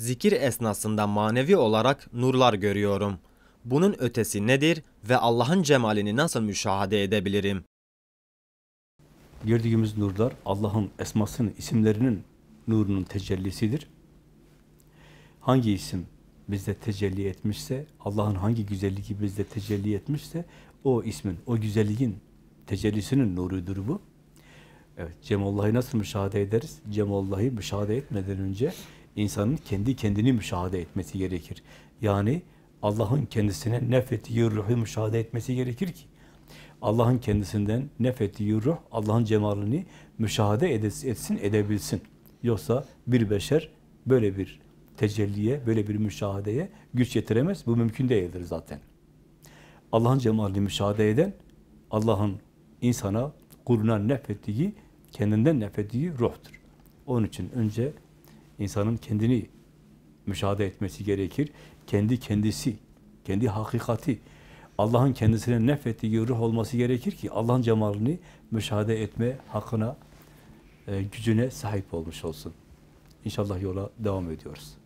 Zikir esnasında manevi olarak nurlar görüyorum. Bunun ötesi nedir ve Allah'ın cemalini nasıl müşahede edebilirim? Gördüğümüz nurlar Allah'ın esmasının, isimlerinin nurunun tecellisidir. Hangi isim bizde tecelli etmişse, Allah'ın hangi güzelliği bizde tecelli etmişse, o ismin, o güzelliğin tecellisinin nurudur bu. Evet, Cemullah'ı nasıl müşahede ederiz? Cemullah'ı müşahede etmeden önce insanın kendi kendini müşahede etmesi gerekir. Yani Allah'ın kendisine nefettiği ruhu müşahede etmesi gerekir ki Allah'ın kendisinden nefettiği ruh Allah'ın cemalini müşahede etsin, edebilsin. Yoksa bir beşer böyle bir tecelliye, böyle bir müşahedeye güç yetiremez. Bu mümkün değildir zaten. Allah'ın cemalini müşahede eden Allah'ın insana, kuruna nefettiği kendinden nefrettiği ruhtur. Onun için önce insanın kendini müşahede etmesi gerekir. Kendi kendisi, kendi hakikati, Allah'ın kendisine nefrettiği ruh olması gerekir ki Allah'ın cemalini müşahede etme hakkına, e, gücüne sahip olmuş olsun. İnşallah yola devam ediyoruz.